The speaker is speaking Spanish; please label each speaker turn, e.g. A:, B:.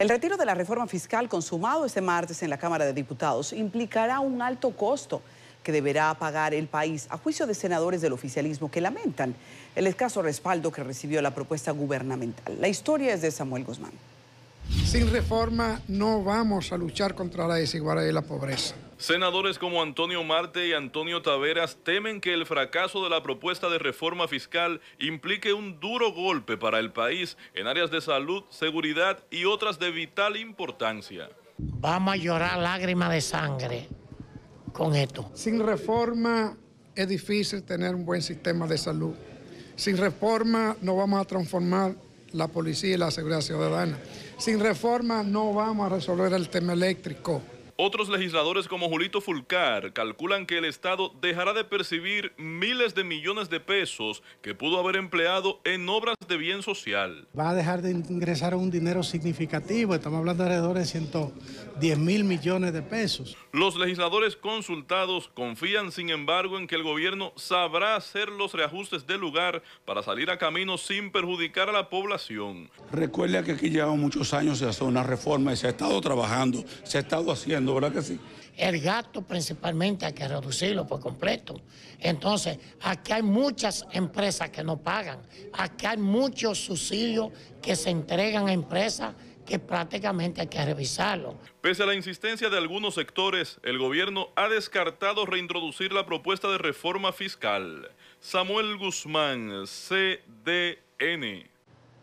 A: El retiro de la reforma fiscal consumado este martes en la Cámara de Diputados implicará un alto costo que deberá pagar el país a juicio de senadores del oficialismo que lamentan el escaso respaldo que recibió la propuesta gubernamental. La historia es de Samuel Guzmán.
B: Sin reforma no vamos a luchar contra la desigualdad y la pobreza.
A: Senadores como Antonio Marte y Antonio Taveras temen que el fracaso de la propuesta de reforma fiscal implique un duro golpe para el país en áreas de salud, seguridad y otras de vital importancia.
C: Vamos a llorar lágrimas de sangre
B: con esto. Sin reforma es difícil tener un buen sistema de salud. Sin reforma no vamos a transformar la policía y la seguridad ciudadana. Sin reforma no vamos a resolver el tema eléctrico.
A: Otros legisladores como Julito Fulcar calculan que el Estado dejará de percibir miles de millones de pesos que pudo haber empleado en obras de bien social.
B: Va a dejar de ingresar un dinero significativo, estamos hablando de alrededor de 110 mil millones de pesos.
A: Los legisladores consultados confían, sin embargo, en que el gobierno sabrá hacer los reajustes del lugar para salir a camino sin perjudicar a la población. Recuerda que aquí llevamos muchos años, se hace una reforma y se ha estado trabajando, se ha estado haciendo que sí? El gasto principalmente
C: hay que reducirlo por completo. Entonces, aquí hay muchas empresas que no pagan. Aquí hay muchos subsidios que se entregan a empresas que prácticamente hay que revisarlo.
A: Pese a la insistencia de algunos sectores, el gobierno ha descartado reintroducir la propuesta de reforma fiscal. Samuel Guzmán, CDN.